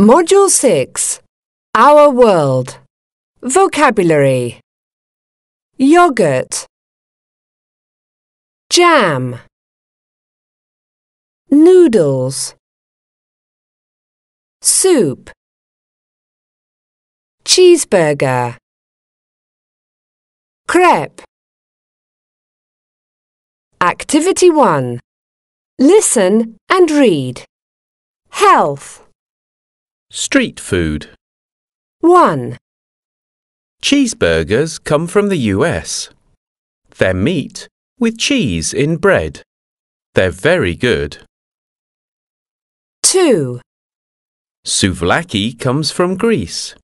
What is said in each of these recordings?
Module 6 Our World Vocabulary Yogurt Jam Noodles Soup Cheeseburger Crepe Activity 1 Listen and read Health Street food. 1. Cheeseburgers come from the US. They're meat with cheese in bread. They're very good. 2. Souvlaki comes from Greece.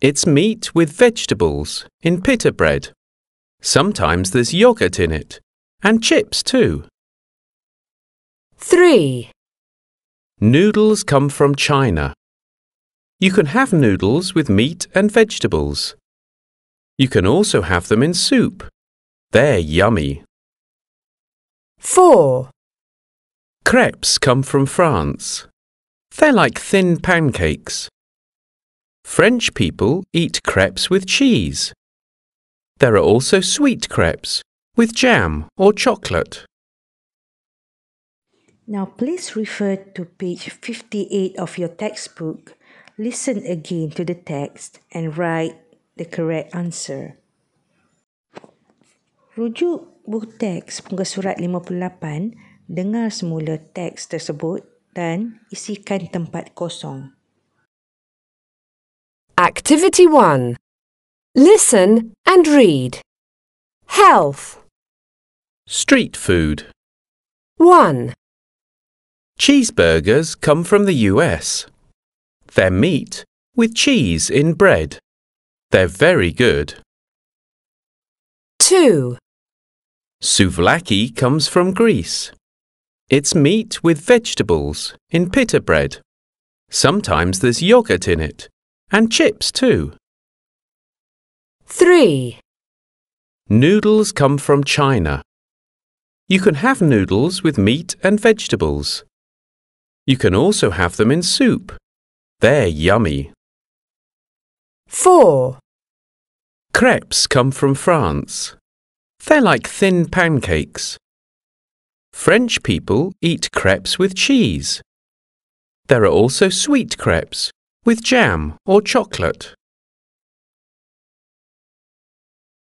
It's meat with vegetables in pita bread. Sometimes there's yogurt in it and chips too. 3. Noodles come from China. You can have noodles with meat and vegetables. You can also have them in soup. They're yummy. 4. Crepes come from France. They're like thin pancakes. French people eat crepes with cheese. There are also sweet crepes with jam or chocolate. Now please refer to page 58 of your textbook Listen again to the text and write the correct answer. Rujuk buku teks muka surat 58, dengar semula teks tersebut dan isikan tempat kosong. Activity 1. Listen and read. Health. Street food. 1. Cheeseburgers come from the US. They're meat with cheese in bread. They're very good. 2. Souvlaki comes from Greece. It's meat with vegetables in pita bread. Sometimes there's yogurt in it, and chips too. 3. Noodles come from China. You can have noodles with meat and vegetables. You can also have them in soup. They're yummy. 4. Crepes come from France. They're like thin pancakes. French people eat crepes with cheese. There are also sweet crepes with jam or chocolate.